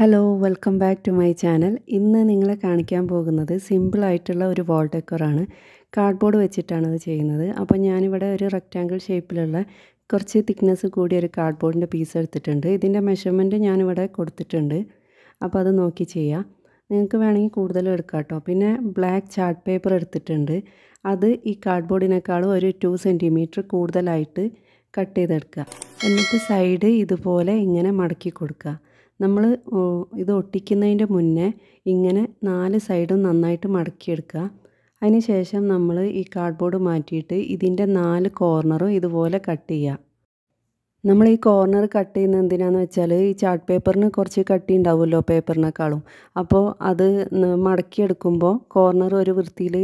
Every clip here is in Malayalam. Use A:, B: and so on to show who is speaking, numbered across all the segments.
A: hello welcome back to my channel ഇന്ന് നിങ്ങളെ കാണിക്കാൻ പോകുന്നത് സിമ്പിളായിട്ടുള്ള ഒരു വാൾ ഡെക്കറാണ് കാർഡ്ബോർഡ് വെച്ചിട്ടാണ് അത് ചെയ്യുന്നത് അപ്പോൾ ഞാനിവിടെ ഒരു റെക്റ്റാങ്കിൾ ഷേപ്പിലുള്ള കുറച്ച് തിക്നെസ് കൂടിയ ഒരു കാർഡ്ബോർഡിൻ്റെ പീസ് എടുത്തിട്ടുണ്ട് ഇതിൻ്റെ മെഷർമെൻറ്റ് ഞാനിവിടെ കൊടുത്തിട്ടുണ്ട് അപ്പോൾ അത് നോക്കി ചെയ്യാം നിങ്ങൾക്ക് വേണമെങ്കിൽ കൂടുതൽ എടുക്കാം കേട്ടോ പിന്നെ ബ്ലാക്ക് ചാർട്ട് പേപ്പർ എടുത്തിട്ടുണ്ട് അത് ഈ കാർഡ്ബോർഡിനേക്കാളും ഒരു ടു സെൻറ്റിമീറ്റർ കൂടുതലായിട്ട് കട്ട് ചെയ്തെടുക്കുക എന്നിട്ട് സൈഡ് ഇതുപോലെ ഇങ്ങനെ മടക്കി കൊടുക്കുക നമ്മൾ ഇത് ഒട്ടിക്കുന്നതിൻ്റെ മുന്നേ ഇങ്ങനെ നാല് സൈഡും നന്നായിട്ട് മടക്കിയെടുക്കുക അതിന് ശേഷം നമ്മൾ ഈ കാർഡ്ബോർഡ് മാറ്റിയിട്ട് ഇതിൻ്റെ നാല് കോർണറും ഇതുപോലെ കട്ട് ചെയ്യുക നമ്മൾ ഈ കോർണർ കട്ട് ചെയ്യുന്നത് എന്തിനാന്ന് വെച്ചാൽ ഈ ചാർട്ട് പേപ്പറിന് കുറച്ച് കട്ടി ഉണ്ടാവുമല്ലോ പേപ്പറിനേക്കാളും അപ്പോൾ അത് മടക്കിയെടുക്കുമ്പോൾ കോർണർ ഒരു വൃത്തിയിൽ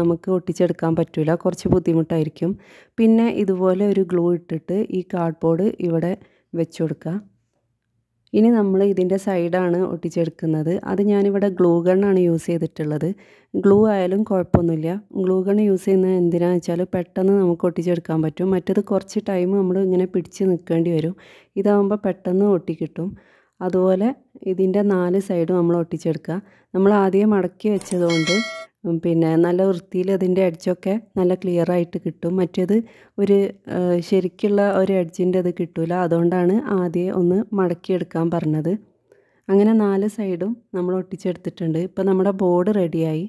A: നമുക്ക് ഒട്ടിച്ചെടുക്കാൻ പറ്റില്ല കുറച്ച് ബുദ്ധിമുട്ടായിരിക്കും പിന്നെ ഇതുപോലെ ഒരു ഗ്ലൂ ഇട്ടിട്ട് ഈ കാർഡ്ബോർഡ് ഇവിടെ വെച്ചു കൊടുക്കുക ഇനി നമ്മൾ ഇതിൻ്റെ സൈഡാണ് ഒട്ടിച്ചെടുക്കുന്നത് അത് ഞാനിവിടെ ഗ്ലൂ ഗണ്ണാണ് യൂസ് ചെയ്തിട്ടുള്ളത് ഗ്ലൂ ആയാലും കുഴപ്പമൊന്നുമില്ല ഗ്ലൂ ഗണ്ണ് യൂസ് ചെയ്യുന്നത് എന്തിനാണെന്ന് വെച്ചാൽ പെട്ടെന്ന് നമുക്ക് ഒട്ടിച്ചെടുക്കാൻ പറ്റും മറ്റേത് കുറച്ച് ടൈം നമ്മൾ ഇങ്ങനെ പിടിച്ച് നിൽക്കേണ്ടി വരും ഇതാകുമ്പോൾ പെട്ടെന്ന് ഒട്ടിക്കിട്ടും അതുപോലെ ഇതിൻ്റെ നാല് സൈഡും നമ്മൾ ഒട്ടിച്ചെടുക്കുക നമ്മൾ ആദ്യം മടക്കി വെച്ചതുകൊണ്ട് പിന്നെ നല്ല വൃത്തിയിൽ അതിൻ്റെ എഡ്ജൊക്കെ നല്ല ക്ലിയർ ആയിട്ട് കിട്ടും മറ്റേത് ഒരു ശരിക്കുള്ള ഒരു എഡ്ജിൻ്റെ അത് കിട്ടില്ല അതുകൊണ്ടാണ് ആദ്യം ഒന്ന് മടക്കിയെടുക്കാൻ പറഞ്ഞത് അങ്ങനെ നാല് സൈഡും നമ്മൾ ഒട്ടിച്ചെടുത്തിട്ടുണ്ട് ഇപ്പോൾ നമ്മുടെ ബോർഡ് റെഡിയായി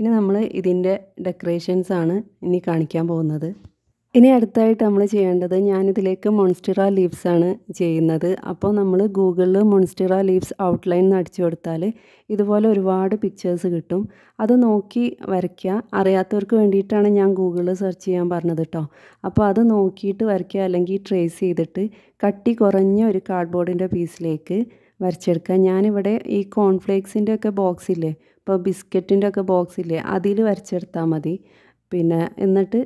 A: ഇനി നമ്മൾ ഇതിൻ്റെ ഡെക്കറേഷൻസ് ആണ് ഇനി കാണിക്കാൻ പോകുന്നത് ഇനി അടുത്തായിട്ട് നമ്മൾ ചെയ്യേണ്ടത് ഞാനിതിലേക്ക് മോൺസ്റ്റിറ ലീവ്സ് ആണ് ചെയ്യുന്നത് അപ്പോൾ നമ്മൾ ഗൂഗിളിൽ മോൺസ്റ്റിറ ലീവ്സ് ഔട്ട്ലൈൻ എന്ന് അടിച്ചു കൊടുത്താൽ ഇതുപോലെ ഒരുപാട് പിക്ചേഴ്സ് കിട്ടും അത് നോക്കി വരയ്ക്കുക അറിയാത്തവർക്ക് വേണ്ടിയിട്ടാണ് ഞാൻ ഗൂഗിളിൽ സെർച്ച് ചെയ്യാൻ പറഞ്ഞത് കേട്ടോ അപ്പോൾ അത് നോക്കിയിട്ട് വരയ്ക്കുക അല്ലെങ്കിൽ ട്രേസ് ചെയ്തിട്ട് കട്ടി കുറഞ്ഞ ഒരു കാർഡ്ബോർഡിൻ്റെ പീസിലേക്ക് വരച്ചെടുക്കുക ഞാനിവിടെ ഈ കോൺഫ്ലേക്സിൻ്റെ ഒക്കെ ബോക്സില്ലേ ഇപ്പോൾ ബിസ്ക്കറ്റിൻ്റെ ഒക്കെ ബോക്സില്ലേ അതിൽ വരച്ചെടുത്താൽ മതി പിന്നെ എന്നിട്ട്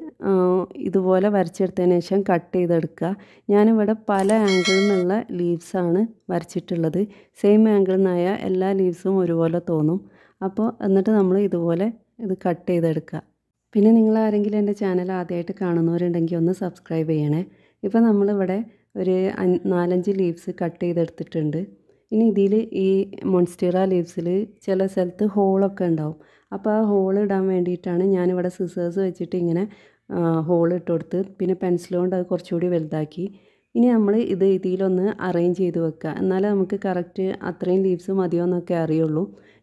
A: ഇതുപോലെ വരച്ചെടുത്തതിന് ശേഷം കട്ട് ചെയ്തെടുക്കുക ഞാനിവിടെ പല ആംഗിളിൽ നിന്നുള്ള ലീവ്സാണ് വരച്ചിട്ടുള്ളത് സെയിം ആംഗിളിൽ നിന്നായ എല്ലാ ലീവ്സും ഒരുപോലെ തോന്നും അപ്പോൾ എന്നിട്ട് നമ്മൾ ഇതുപോലെ ഇത് കട്ട് ചെയ്തെടുക്കുക പിന്നെ നിങ്ങൾ ആരെങ്കിലും എൻ്റെ ചാനൽ ആദ്യമായിട്ട് കാണുന്നവരുണ്ടെങ്കിൽ ഒന്ന് സബ്സ്ക്രൈബ് ചെയ്യണേ ഇപ്പോൾ നമ്മളിവിടെ ഒരു നാലഞ്ച് ലീവ്സ് കട്ട് ചെയ്തെടുത്തിട്ടുണ്ട് ഇനി ഇതിൽ ഈ മൊൺസ്റ്റീറ ലീവ്സിൽ ചില സ്ഥലത്ത് ഹോളൊക്കെ ഉണ്ടാവും അപ്പോൾ ആ ഹോൾ ഇടാൻ വേണ്ടിയിട്ടാണ് ഞാനിവിടെ സിസേഴ്സ് വെച്ചിട്ട് ഇങ്ങനെ ഹോൾ ഇട്ട് കൊടുത്ത് പിന്നെ പെൻസിൽ കൊണ്ട് അത് കുറച്ചുകൂടി വലുതാക്കി ഇനി നമ്മൾ ഇത് ഇതിലൊന്ന് അറേഞ്ച് ചെയ്ത് വെക്കുക എന്നാലേ നമുക്ക് കറക്റ്റ് അത്രയും ലീവ്സ് മതിയോ എന്നൊക്കെ അറിയുള്ളൂ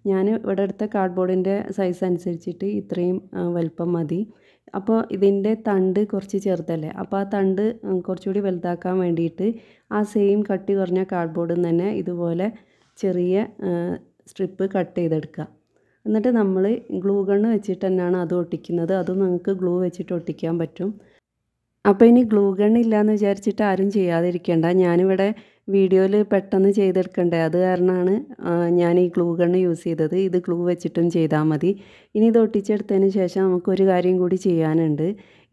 A: ഞാൻ ഇവിടെ എടുത്ത കാർഡ്ബോർഡിൻ്റെ സൈസ് അനുസരിച്ചിട്ട് ഇത്രയും വലുപ്പം മതി അപ്പോൾ ഇതിൻ്റെ തണ്ട് കുറച്ച് ചെറുതല്ലേ അപ്പോൾ ആ തണ്ട് കുറച്ചുകൂടി വലുതാക്കാൻ വേണ്ടിയിട്ട് ആ സെയിം കട്ടി കുറഞ്ഞ കാർഡ്ബോർഡിൽ നിന്ന് തന്നെ ഇതുപോലെ ചെറിയ സ്ട്രിപ്പ് കട്ട് ചെയ്തെടുക്കുക എന്നിട്ട് നമ്മൾ ഗ്ലൂ ഗണ്ണ് വെച്ചിട്ട് തന്നെയാണ് അത് ഒട്ടിക്കുന്നത് അതും നമുക്ക് ഗ്ലൂ വെച്ചിട്ട് ഒട്ടിക്കാൻ പറ്റും അപ്പോൾ ഇനി ഗ്ലൂ ഗണ്ണ് ഇല്ലയെന്ന് വിചാരിച്ചിട്ട് ആരും ചെയ്യാതിരിക്കേണ്ട ഞാനിവിടെ വീഡിയോയിൽ പെട്ടെന്ന് ചെയ്തെടുക്കണ്ടേ അത് കാരണമാണ് ഞാൻ ഈ ഗ്ലൂ ഗണ് യൂസ് ചെയ്തത് ഇത് ഗ്ലൂ വെച്ചിട്ടും ചെയ്താൽ മതി ഇനി ഇത് ഒട്ടിച്ചെടുത്തതിന് ശേഷം നമുക്കൊരു കാര്യം കൂടി ചെയ്യാനുണ്ട്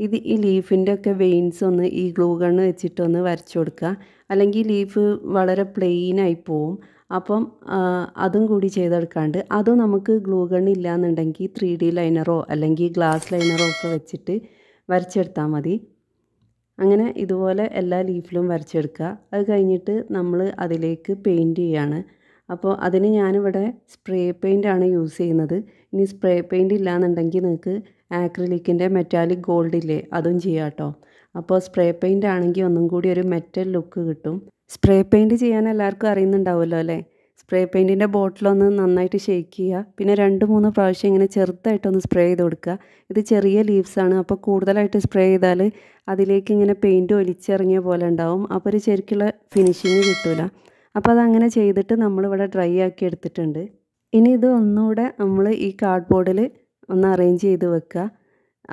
A: ഇത് ഈ ലീഫിൻ്റെ ഒക്കെ വെയിൻസ് ഒന്ന് ഈ ഗ്ലൂ ഗണ് വെച്ചിട്ടൊന്ന് വരച്ചു കൊടുക്കുക അല്ലെങ്കിൽ ലീഫ് വളരെ പ്ലെയിനായി പോവും അപ്പം അതും കൂടി ചെയ്തെടുക്കാണ്ട് അതും നമുക്ക് ഗ്ലൂ ഗൺ ഇല്ലയെന്നുണ്ടെങ്കിൽ ത്രീ ഡി ലൈനറോ അല്ലെങ്കിൽ ഗ്ലാസ് ലൈനറോ ഒക്കെ വെച്ചിട്ട് വരച്ചെടുത്താൽ മതി അങ്ങനെ ഇതുപോലെ എല്ലാ ലീഫിലും വരച്ചെടുക്കുക അത് കഴിഞ്ഞിട്ട് നമ്മൾ അതിലേക്ക് പെയിൻറ്റ് ചെയ്യാണ് അപ്പോൾ അതിന് ഞാനിവിടെ സ്പ്രേ ആണ് യൂസ് ചെയ്യുന്നത് ഇനി സ്പ്രേ പെയിൻ്റ് ഇല്ലാന്നുണ്ടെങ്കിൽ നിങ്ങൾക്ക് ആക്രിലിക്കിൻ്റെ മെറ്റാലിക് ഗോൾഡ് ഇല്ലേ അതും ചെയ്യാം കേട്ടോ അപ്പോൾ സ്പ്രേ പെയിൻ്റ് ആണെങ്കിൽ ഒന്നും കൂടി ഒരു മെറ്റൽ ലുക്ക് കിട്ടും സ്പ്രേ പെയിൻറ് ചെയ്യാൻ എല്ലാവർക്കും അറിയുന്നുണ്ടാവുമല്ലോ അല്ലേ സ്പ്രേ പെയിൻറ്റിൻ്റെ ബോട്ടിലൊന്ന് നന്നായിട്ട് ഷെയ്ക്ക് ചെയ്യുക പിന്നെ രണ്ട് മൂന്ന് പ്രാവശ്യം ഇങ്ങനെ ചെറുതായിട്ടൊന്ന് സ്പ്രേ ചെയ്ത് കൊടുക്കുക ഇത് ചെറിയ ലീവ്സാണ് അപ്പോൾ കൂടുതലായിട്ട് സ്പ്രേ ചെയ്താൽ അതിലേക്ക് ഇങ്ങനെ പെയിൻറ്റ് ഒലിച്ചിറങ്ങിയ പോലെ ഉണ്ടാവും അപ്പോൾ ഒരു ശരിക്കുള്ള ഫിനിഷിങ് കിട്ടില്ല അപ്പോൾ അതങ്ങനെ ചെയ്തിട്ട് നമ്മളിവിടെ ഡ്രൈ ആക്കി എടുത്തിട്ടുണ്ട് ഇനി ഇത് ഒന്നുകൂടെ നമ്മൾ ഈ കാർഡ് ബോർഡിൽ ഒന്ന് അറേഞ്ച് ചെയ്ത് വെക്കുക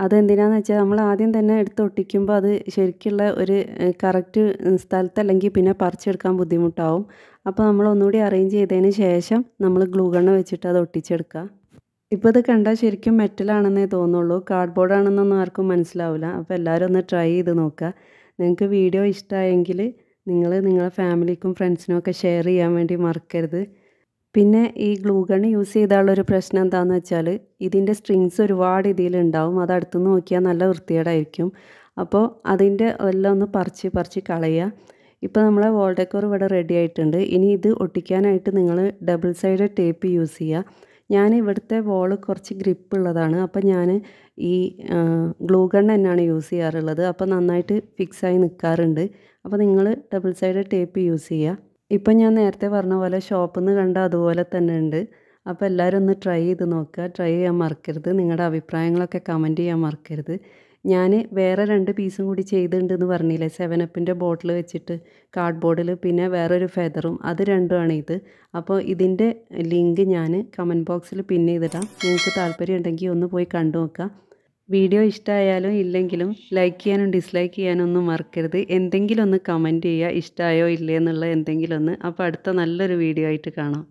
A: അതെന്തിനാന്ന് വെച്ചാൽ നമ്മൾ ആദ്യം തന്നെ എടുത്ത് ഒട്ടിക്കുമ്പോൾ അത് ശരിക്കുള്ള ഒരു കറക്റ്റ് സ്ഥലത്തല്ലെങ്കിൽ പിന്നെ പറിച്ചെടുക്കാൻ ബുദ്ധിമുട്ടാവും അപ്പോൾ നമ്മൾ ഒന്നുകൂടി അറേഞ്ച് ചെയ്തതിന് ശേഷം നമ്മൾ ഗ്ലൂ വെച്ചിട്ട് അത് ഒട്ടിച്ചെടുക്കുക ഇപ്പോൾ ഇത് കണ്ടാൽ ശരിക്കും മെറ്റലാണെന്നേ തോന്നുള്ളൂ കാർഡ്ബോർഡ് ആണെന്നൊന്നും ആർക്കും മനസ്സിലാവില്ല അപ്പോൾ എല്ലാവരും ഒന്ന് ട്രൈ ചെയ്ത് നോക്കുക നിങ്ങൾക്ക് വീഡിയോ ഇഷ്ടമായെങ്കിൽ നിങ്ങൾ നിങ്ങളുടെ ഫാമിലിക്കും ഫ്രണ്ട്സിനും ഒക്കെ ഷെയർ ചെയ്യാൻ വേണ്ടി മറക്കരുത് പിന്നെ ഈ ഗ്ലൂ ഗൺ യൂസ് ചെയ്താലുള്ളൊരു പ്രശ്നം എന്താണെന്ന് വെച്ചാൽ ഇതിൻ്റെ സ്ട്രിങ്സ് ഒരുപാട് ഇതിലുണ്ടാവും അത് അടുത്ത് നോക്കിയാൽ നല്ല വൃത്തികേടായിരിക്കും അപ്പോൾ അതിൻ്റെ എല്ലാം ഒന്ന് പറിച്ച് പറിച്ച് കളയുക ഇപ്പോൾ നമ്മളെ വോൾ ഡെക്കോർ ഇവിടെ റെഡി ആയിട്ടുണ്ട് ഇനി ഇത് ഒട്ടിക്കാനായിട്ട് നിങ്ങൾ ഡബിൾ സൈഡ് ടേപ്പ് യൂസ് ചെയ്യുക ഞാൻ ഇവിടുത്തെ വോൾ കുറച്ച് ഗ്രിപ്പ് ഉള്ളതാണ് അപ്പോൾ ഞാൻ ഈ ഗ്ലൂ ഗൺ തന്നെയാണ് യൂസ് ചെയ്യാറുള്ളത് അപ്പോൾ നന്നായിട്ട് ഫിക്സായി നിൽക്കാറുണ്ട് അപ്പോൾ നിങ്ങൾ ഡബിൾ സൈഡ് ടേപ്പ് യൂസ് ചെയ്യുക ഇപ്പം ഞാൻ നേരത്തെ പറഞ്ഞ പോലെ ഷോപ്പിൽ നിന്ന് കണ്ട അതുപോലെ തന്നെ ഉണ്ട് അപ്പോൾ എല്ലാവരും ഒന്ന് ട്രൈ ചെയ്ത് നോക്കുക ട്രൈ ചെയ്യാൻ മറക്കരുത് നിങ്ങളുടെ അഭിപ്രായങ്ങളൊക്കെ കമൻറ്റ് ചെയ്യാൻ മറക്കരുത് ഞാൻ വേറെ രണ്ട് പീസും കൂടി ചെയ്തിട്ടുണ്ടെന്ന് പറഞ്ഞില്ലേ സെവനപ്പിൻ്റെ ബോട്ടിൽ വെച്ചിട്ട് കാർഡ് ബോർഡിൽ പിന്നെ വേറൊരു ഫെദറും അത് രണ്ടുമാണ് ഇത് അപ്പോൾ ഇതിൻ്റെ ലിങ്ക് ഞാൻ കമൻറ്റ് ബോക്സിൽ പിൻ ചെയ്തിടാം നിങ്ങൾക്ക് താല്പര്യം ഉണ്ടെങ്കിൽ ഒന്ന് പോയി കണ്ടു നോക്കാം വീഡിയോ ഇഷ്ടമായാലും ഇല്ലെങ്കിലും ലൈക്ക് ചെയ്യാനും ഡിസ്ലൈക്ക് ചെയ്യാനും ഒന്നും മറക്കരുത് എന്തെങ്കിലും ഒന്ന് കമൻറ്റ് ചെയ്യുക ഇഷ്ടമായോ ഇല്ലേ എന്നുള്ള എന്തെങ്കിലും ഒന്ന് അപ്പോൾ അടുത്ത നല്ലൊരു വീഡിയോ ആയിട്ട് കാണാം